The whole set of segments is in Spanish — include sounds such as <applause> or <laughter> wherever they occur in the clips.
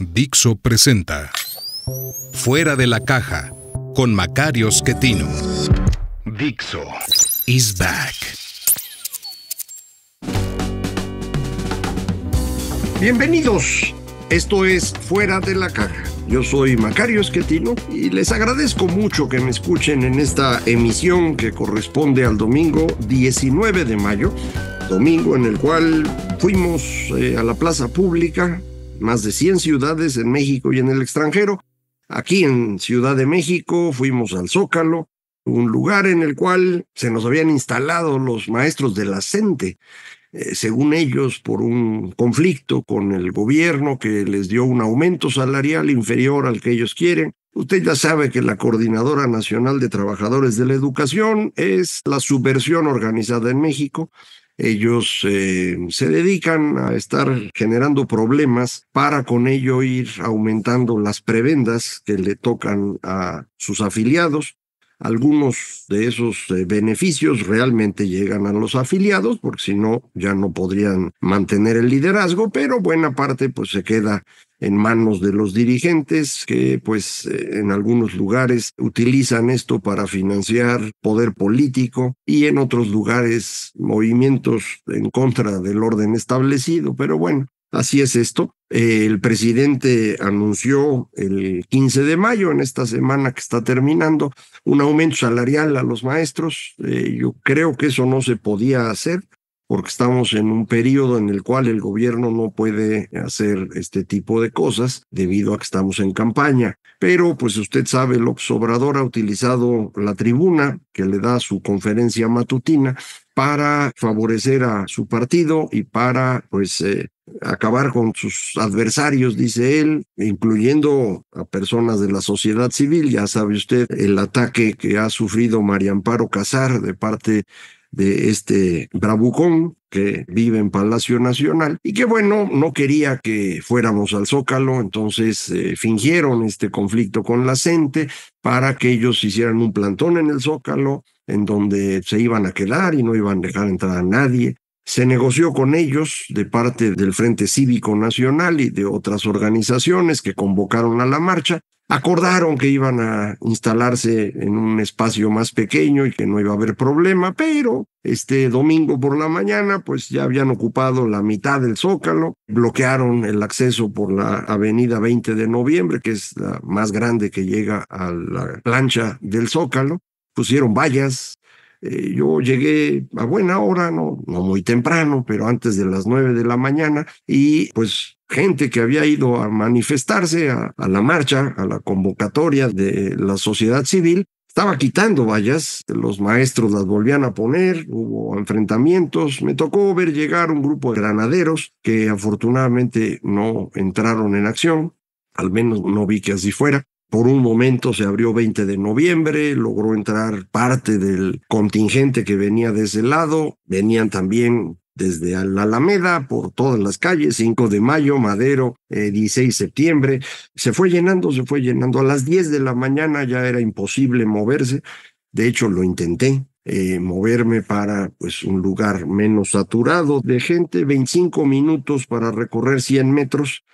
Dixo presenta Fuera de la caja con Macario Schettino. Dixo is back. Bienvenidos. Esto es Fuera de la caja. Yo soy Macario Esquetino y les agradezco mucho que me escuchen en esta emisión que corresponde al domingo 19 de mayo, domingo en el cual fuimos eh, a la plaza pública más de 100 ciudades en México y en el extranjero. Aquí en Ciudad de México fuimos al Zócalo, un lugar en el cual se nos habían instalado los maestros de la CENTE, eh, según ellos, por un conflicto con el gobierno que les dio un aumento salarial inferior al que ellos quieren. Usted ya sabe que la Coordinadora Nacional de Trabajadores de la Educación es la subversión organizada en México ellos eh, se dedican a estar generando problemas para con ello ir aumentando las prebendas que le tocan a sus afiliados. Algunos de esos eh, beneficios realmente llegan a los afiliados, porque si no, ya no podrían mantener el liderazgo, pero buena parte pues se queda en manos de los dirigentes que pues eh, en algunos lugares utilizan esto para financiar poder político y en otros lugares movimientos en contra del orden establecido. Pero bueno, así es esto. Eh, el presidente anunció el 15 de mayo, en esta semana que está terminando, un aumento salarial a los maestros. Eh, yo creo que eso no se podía hacer porque estamos en un periodo en el cual el gobierno no puede hacer este tipo de cosas debido a que estamos en campaña. Pero, pues usted sabe, López Obrador ha utilizado la tribuna que le da su conferencia matutina para favorecer a su partido y para, pues, eh, acabar con sus adversarios, dice él, incluyendo a personas de la sociedad civil. Ya sabe usted el ataque que ha sufrido María Amparo Casar de parte de este bravucón que vive en Palacio Nacional y que bueno, no quería que fuéramos al Zócalo, entonces eh, fingieron este conflicto con la gente para que ellos hicieran un plantón en el Zócalo en donde se iban a quedar y no iban a dejar entrar a nadie. Se negoció con ellos de parte del Frente Cívico Nacional y de otras organizaciones que convocaron a la marcha Acordaron que iban a instalarse en un espacio más pequeño y que no iba a haber problema, pero este domingo por la mañana pues ya habían ocupado la mitad del zócalo, bloquearon el acceso por la avenida 20 de noviembre, que es la más grande que llega a la plancha del zócalo, pusieron vallas. Eh, yo llegué a buena hora, no, no muy temprano, pero antes de las nueve de la mañana, y pues gente que había ido a manifestarse a, la marcha, a la convocatoria de la sociedad civil, estaba quitando vallas, los maestros las volvían a poner, hubo enfrentamientos, me tocó ver llegar un grupo de granaderos que afortunadamente no entraron en acción, al menos no vi que así fuera. Por un momento se abrió 20 de noviembre, logró entrar parte del contingente que venía de ese lado, venían también desde la Alameda, por todas las calles, 5 de mayo, Madero, 16 eh, de septiembre, se fue llenando, se fue llenando. A las 10 de la mañana ya era imposible moverse, de hecho lo intenté. Eh, moverme para pues un lugar menos saturado de gente, 25 minutos para recorrer 100 metros,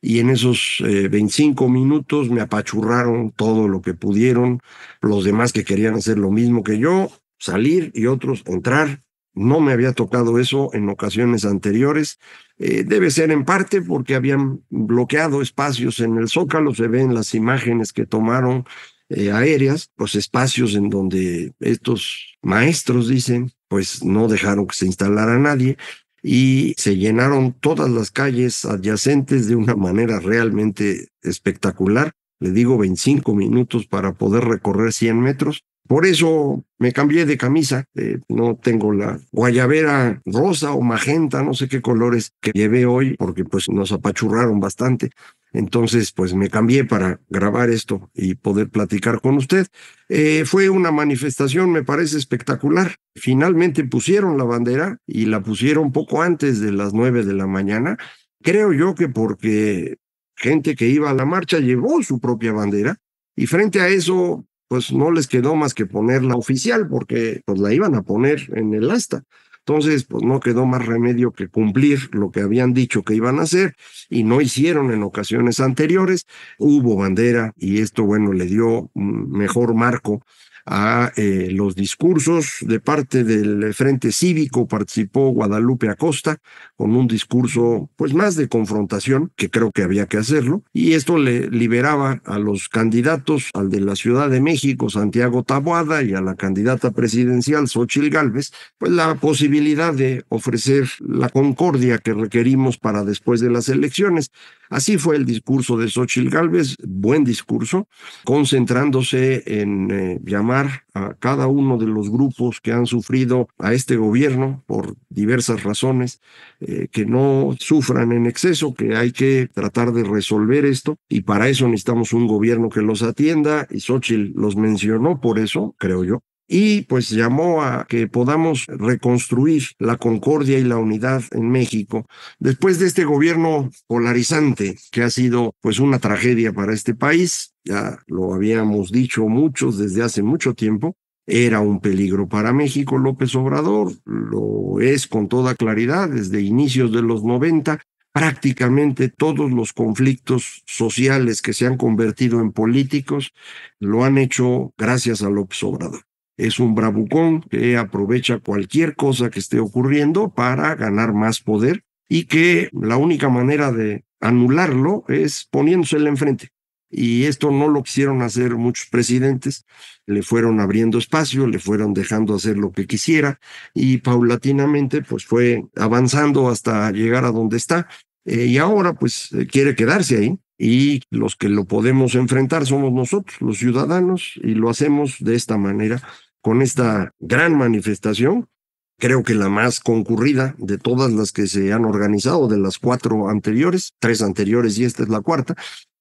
y en esos 25 eh, minutos me apachurraron todo lo que pudieron, los demás que querían hacer lo mismo que yo, salir y otros entrar. No me había tocado eso en ocasiones anteriores. Eh, debe ser en parte porque habían bloqueado espacios en el zócalo, se ven las imágenes que tomaron eh, aéreas, pues espacios en donde estos maestros, dicen, pues no dejaron que se instalara nadie y se llenaron todas las calles adyacentes de una manera realmente espectacular. Le digo 25 minutos para poder recorrer 100 metros por eso me cambié de camisa, eh, no tengo la guayabera rosa o magenta, no sé qué colores que llevé hoy, porque pues nos apachurraron bastante. Entonces, pues me cambié para grabar esto y poder platicar con usted. Eh, fue una manifestación, me parece espectacular. Finalmente pusieron la bandera y la pusieron poco antes de las nueve de la mañana. Creo yo que porque gente que iba a la marcha llevó su propia bandera y frente a eso pues no les quedó más que ponerla oficial porque pues la iban a poner en el asta. Entonces, pues no quedó más remedio que cumplir lo que habían dicho que iban a hacer y no hicieron en ocasiones anteriores. Hubo bandera y esto, bueno, le dio un mejor marco a eh, los discursos. De parte del Frente Cívico participó Guadalupe Acosta con un discurso pues más de confrontación, que creo que había que hacerlo, y esto le liberaba a los candidatos, al de la Ciudad de México, Santiago Taboada, y a la candidata presidencial, Xochil Gálvez, pues la posibilidad de ofrecer la concordia que requerimos para después de las elecciones. Así fue el discurso de Xochitl Gálvez, buen discurso, concentrándose en eh, llamar a cada uno de los grupos que han sufrido a este gobierno por diversas razones, eh, que no sufran en exceso, que hay que tratar de resolver esto y para eso necesitamos un gobierno que los atienda y Xochitl los mencionó por eso, creo yo, y pues llamó a que podamos reconstruir la concordia y la unidad en México después de este gobierno polarizante que ha sido pues una tragedia para este país, ya lo habíamos dicho muchos desde hace mucho tiempo, era un peligro para México López Obrador, lo es con toda claridad desde inicios de los 90, prácticamente todos los conflictos sociales que se han convertido en políticos lo han hecho gracias a López Obrador es un bravucón que aprovecha cualquier cosa que esté ocurriendo para ganar más poder y que la única manera de anularlo es poniéndosele enfrente. Y esto no lo quisieron hacer muchos presidentes, le fueron abriendo espacio, le fueron dejando hacer lo que quisiera y paulatinamente pues fue avanzando hasta llegar a donde está eh, y ahora pues eh, quiere quedarse ahí y los que lo podemos enfrentar somos nosotros, los ciudadanos, y lo hacemos de esta manera con esta gran manifestación, creo que la más concurrida de todas las que se han organizado, de las cuatro anteriores, tres anteriores y esta es la cuarta.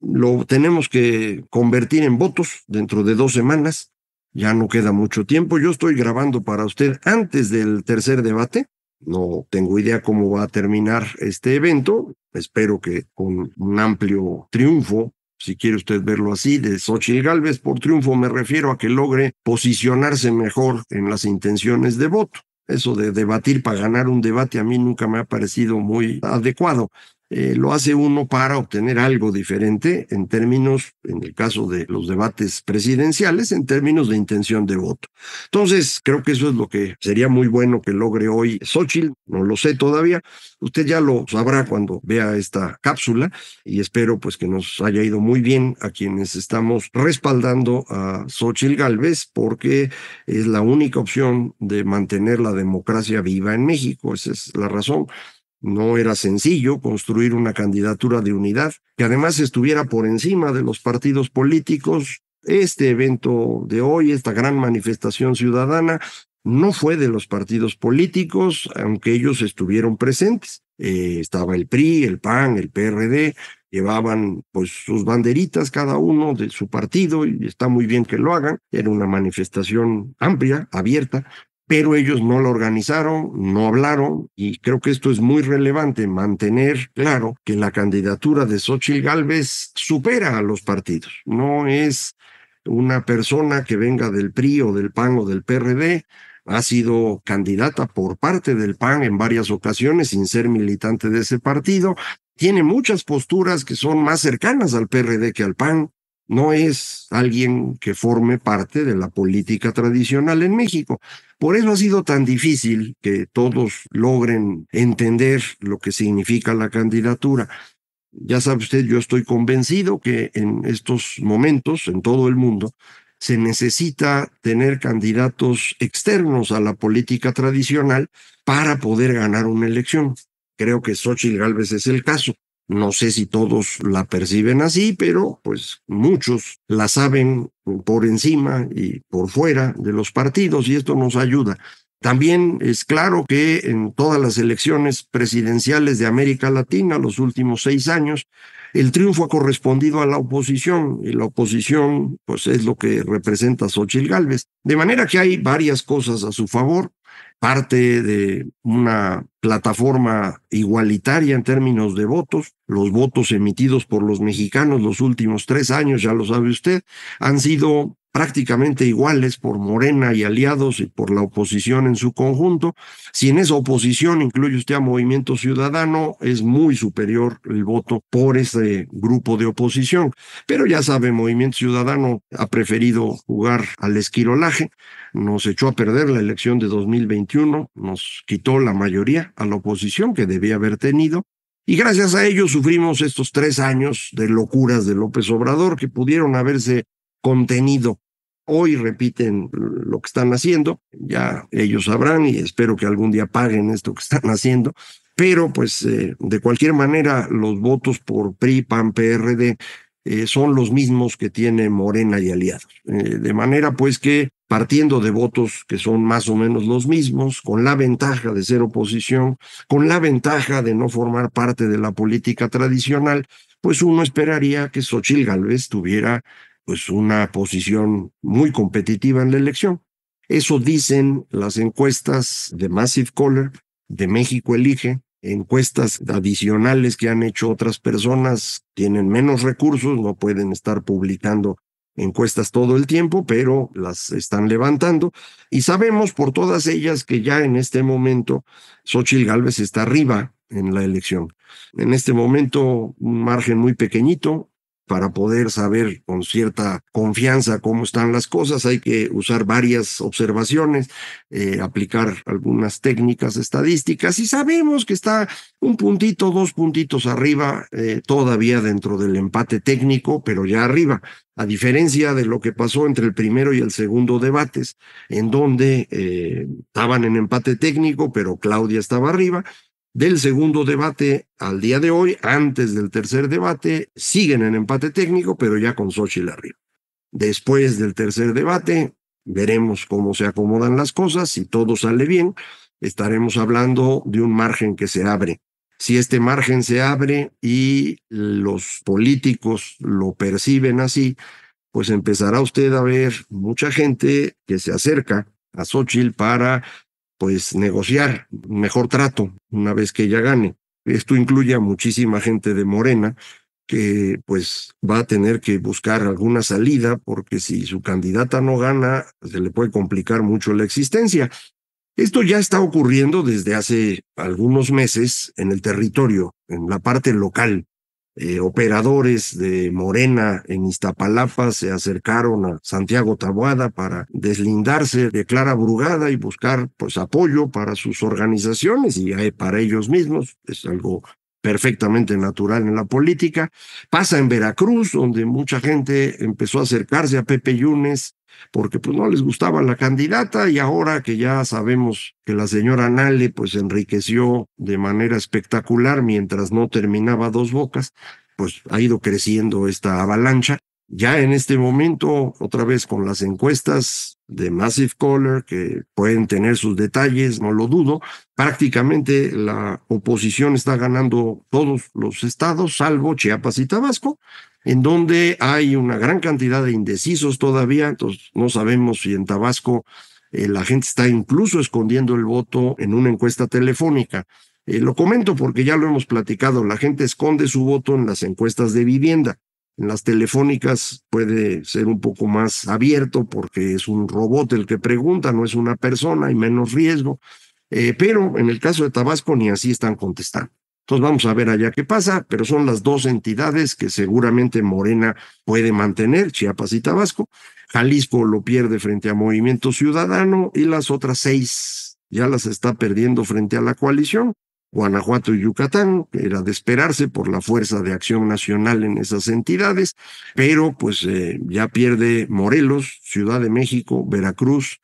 Lo tenemos que convertir en votos dentro de dos semanas. Ya no queda mucho tiempo. Yo estoy grabando para usted antes del tercer debate. No tengo idea cómo va a terminar este evento. Espero que con un amplio triunfo si quiere usted verlo así, de Xochitl Galvez. Por triunfo me refiero a que logre posicionarse mejor en las intenciones de voto. Eso de debatir para ganar un debate a mí nunca me ha parecido muy adecuado. Eh, lo hace uno para obtener algo diferente en términos, en el caso de los debates presidenciales, en términos de intención de voto. Entonces, creo que eso es lo que sería muy bueno que logre hoy Xochitl, no lo sé todavía, usted ya lo sabrá cuando vea esta cápsula y espero pues que nos haya ido muy bien a quienes estamos respaldando a Xochitl Galvez porque es la única opción de mantener la democracia viva en México, esa es la razón. No era sencillo construir una candidatura de unidad que además estuviera por encima de los partidos políticos. Este evento de hoy, esta gran manifestación ciudadana, no fue de los partidos políticos, aunque ellos estuvieron presentes. Eh, estaba el PRI, el PAN, el PRD, llevaban pues sus banderitas cada uno de su partido y está muy bien que lo hagan. Era una manifestación amplia, abierta, pero ellos no lo organizaron, no hablaron, y creo que esto es muy relevante, mantener claro que la candidatura de Xochitl Gálvez supera a los partidos, no es una persona que venga del PRI o del PAN o del PRD, ha sido candidata por parte del PAN en varias ocasiones sin ser militante de ese partido, tiene muchas posturas que son más cercanas al PRD que al PAN, no es alguien que forme parte de la política tradicional en México. Por eso ha sido tan difícil que todos logren entender lo que significa la candidatura. Ya sabe usted, yo estoy convencido que en estos momentos, en todo el mundo, se necesita tener candidatos externos a la política tradicional para poder ganar una elección. Creo que Xochitl Gálvez es el caso. No sé si todos la perciben así, pero pues muchos la saben por encima y por fuera de los partidos y esto nos ayuda. También es claro que en todas las elecciones presidenciales de América Latina, los últimos seis años, el triunfo ha correspondido a la oposición y la oposición pues es lo que representa Xochitl Gálvez. De manera que hay varias cosas a su favor parte de una plataforma igualitaria en términos de votos. Los votos emitidos por los mexicanos los últimos tres años, ya lo sabe usted, han sido prácticamente iguales por Morena y aliados y por la oposición en su conjunto. Si en esa oposición incluye usted a Movimiento Ciudadano, es muy superior el voto por ese grupo de oposición. Pero ya sabe, Movimiento Ciudadano ha preferido jugar al esquirolaje, nos echó a perder la elección de 2021, nos quitó la mayoría a la oposición que debía haber tenido, y gracias a ello sufrimos estos tres años de locuras de López Obrador que pudieron haberse contenido. Hoy repiten lo que están haciendo, ya ellos sabrán y espero que algún día paguen esto que <laughs> están haciendo, pero pues eh, de cualquier manera los votos por PRI, PAN, PRD eh, son los mismos que tiene Morena y aliados. Eh, de manera pues que partiendo de votos que son más o menos los mismos, con la ventaja de ser oposición, con la ventaja de no formar parte de la política tradicional, pues uno esperaría que Xochil Gálvez tuviera pues una posición muy competitiva en la elección. Eso dicen las encuestas de Massive Color, de México Elige, encuestas adicionales que han hecho otras personas, tienen menos recursos, no pueden estar publicando encuestas todo el tiempo, pero las están levantando. Y sabemos por todas ellas que ya en este momento Xochitl Gálvez está arriba en la elección. En este momento, un margen muy pequeñito, para poder saber con cierta confianza cómo están las cosas. Hay que usar varias observaciones, eh, aplicar algunas técnicas estadísticas y sabemos que está un puntito, dos puntitos arriba, eh, todavía dentro del empate técnico, pero ya arriba, a diferencia de lo que pasó entre el primero y el segundo debates, en donde eh, estaban en empate técnico, pero Claudia estaba arriba del segundo debate al día de hoy, antes del tercer debate, siguen en empate técnico, pero ya con Xochitl arriba. Después del tercer debate, veremos cómo se acomodan las cosas. Si todo sale bien, estaremos hablando de un margen que se abre. Si este margen se abre y los políticos lo perciben así, pues empezará usted a ver mucha gente que se acerca a Xochitl para pues negociar mejor trato una vez que ella gane. Esto incluye a muchísima gente de Morena que pues va a tener que buscar alguna salida porque si su candidata no gana se le puede complicar mucho la existencia. Esto ya está ocurriendo desde hace algunos meses en el territorio, en la parte local. Eh, operadores de Morena en Iztapalapa se acercaron a Santiago Taboada para deslindarse de Clara Brugada y buscar pues apoyo para sus organizaciones y para ellos mismos. Es algo perfectamente natural en la política. Pasa en Veracruz, donde mucha gente empezó a acercarse a Pepe Yunes porque pues no les gustaba la candidata y ahora que ya sabemos que la señora Nale pues enriqueció de manera espectacular mientras no terminaba dos bocas, pues ha ido creciendo esta avalancha. Ya en este momento, otra vez con las encuestas de Massive Caller, que pueden tener sus detalles, no lo dudo, prácticamente la oposición está ganando todos los estados, salvo Chiapas y Tabasco, en donde hay una gran cantidad de indecisos todavía, entonces no sabemos si en Tabasco eh, la gente está incluso escondiendo el voto en una encuesta telefónica. Eh, lo comento porque ya lo hemos platicado, la gente esconde su voto en las encuestas de vivienda. En las telefónicas puede ser un poco más abierto porque es un robot el que pregunta, no es una persona, hay menos riesgo. Eh, pero en el caso de Tabasco ni así están contestando. Entonces vamos a ver allá qué pasa, pero son las dos entidades que seguramente Morena puede mantener, Chiapas y Tabasco. Jalisco lo pierde frente a Movimiento Ciudadano y las otras seis ya las está perdiendo frente a la coalición. Guanajuato y Yucatán, era de esperarse por la fuerza de acción nacional en esas entidades, pero pues eh, ya pierde Morelos, Ciudad de México, Veracruz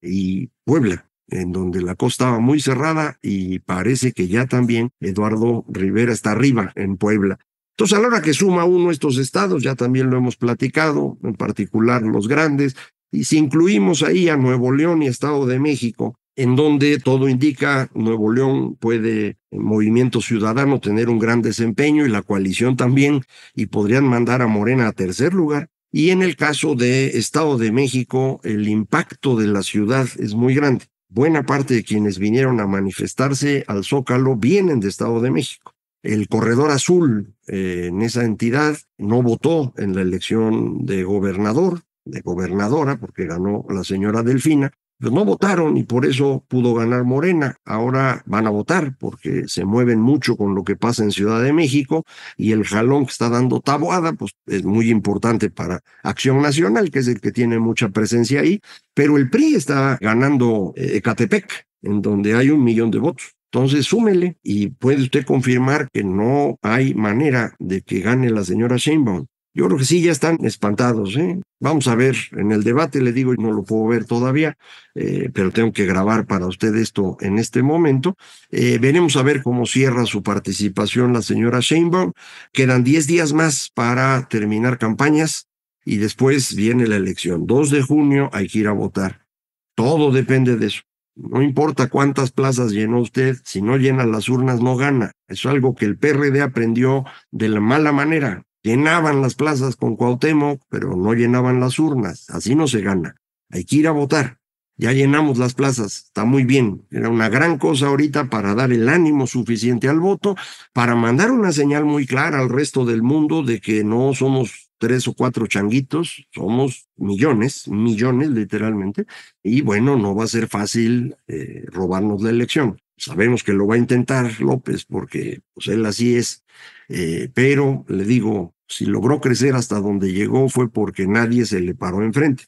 y Puebla en donde la costa va muy cerrada y parece que ya también Eduardo Rivera está arriba en Puebla. Entonces, a la hora que suma uno estos estados, ya también lo hemos platicado, en particular los grandes, y si incluimos ahí a Nuevo León y Estado de México, en donde todo indica Nuevo León puede, en Movimiento Ciudadano, tener un gran desempeño y la coalición también, y podrían mandar a Morena a tercer lugar. Y en el caso de Estado de México, el impacto de la ciudad es muy grande buena parte de quienes vinieron a manifestarse al Zócalo vienen de Estado de México. El Corredor Azul eh, en esa entidad no votó en la elección de gobernador, de gobernadora, porque ganó la señora Delfina, pues no votaron y por eso pudo ganar Morena. Ahora van a votar porque se mueven mucho con lo que pasa en Ciudad de México y el jalón que está dando Taboada, pues es muy importante para Acción Nacional, que es el que tiene mucha presencia ahí, pero el PRI está ganando eh, Ecatepec, en donde hay un millón de votos. Entonces, súmele y puede usted confirmar que no hay manera de que gane la señora Sheinbaum. Yo creo que sí, ya están espantados. ¿eh? Vamos a ver, en el debate le digo, y no lo puedo ver todavía, eh, pero tengo que grabar para usted esto en este momento. Eh, veremos a ver cómo cierra su participación la señora Sheinbaum. Quedan 10 días más para terminar campañas y después viene la elección. 2 de junio hay que ir a votar. Todo depende de eso. No importa cuántas plazas llenó usted, si no llena las urnas no gana. Es algo que el PRD aprendió de la mala manera Llenaban las plazas con Cuauhtémoc, pero no llenaban las urnas. Así no se gana. Hay que ir a votar. Ya llenamos las plazas, está muy bien. Era una gran cosa ahorita para dar el ánimo suficiente al voto, para mandar una señal muy clara al resto del mundo de que no somos tres o cuatro changuitos, somos millones, millones literalmente, y bueno, no va a ser fácil eh, robarnos la elección sabemos que lo va a intentar López porque pues, él así es, eh, pero le digo, si logró crecer hasta donde llegó fue porque nadie se le paró enfrente.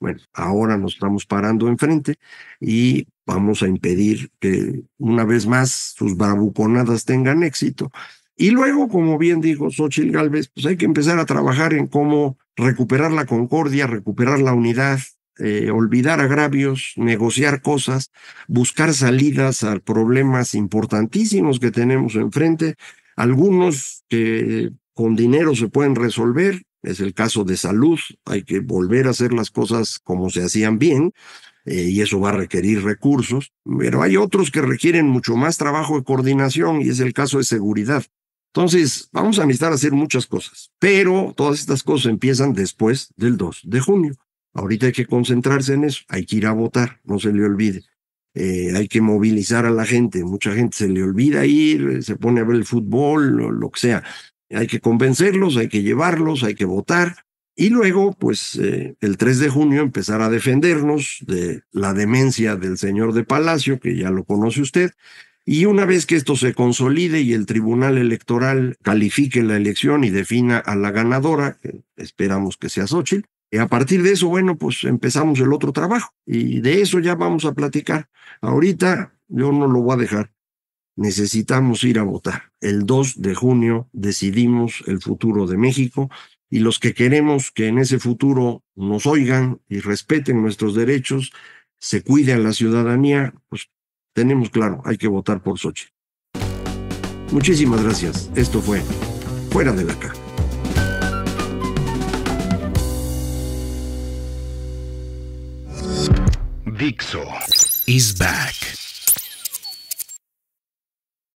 Bueno, ahora nos estamos parando enfrente y vamos a impedir que una vez más sus bravuconadas tengan éxito. Y luego, como bien dijo Xochitl Galvez, pues hay que empezar a trabajar en cómo recuperar la concordia, recuperar la unidad, eh, olvidar agravios, negociar cosas, buscar salidas a problemas importantísimos que tenemos enfrente, algunos que con dinero se pueden resolver, es el caso de salud, hay que volver a hacer las cosas como se hacían bien, eh, y eso va a requerir recursos, pero hay otros que requieren mucho más trabajo de coordinación, y es el caso de seguridad. Entonces, vamos a necesitar hacer muchas cosas, pero todas estas cosas empiezan después del 2 de junio. Ahorita hay que concentrarse en eso, hay que ir a votar, no se le olvide. Eh, hay que movilizar a la gente, mucha gente se le olvida ir, se pone a ver el fútbol lo que sea. Hay que convencerlos, hay que llevarlos, hay que votar. Y luego, pues eh, el 3 de junio empezar a defendernos de la demencia del señor de Palacio, que ya lo conoce usted. Y una vez que esto se consolide y el Tribunal Electoral califique la elección y defina a la ganadora, esperamos que sea Xochitl, y eh, a partir de eso, bueno, pues empezamos el otro trabajo y de eso ya vamos a platicar. Ahorita yo no lo voy a dejar. Necesitamos ir a votar. El 2 de junio decidimos el futuro de México y los que queremos que en ese futuro nos oigan y respeten nuestros derechos, se cuide a la ciudadanía, pues tenemos claro, hay que votar por Sochi. Muchísimas gracias. Esto fue Fuera de la Caja. Dixo is back.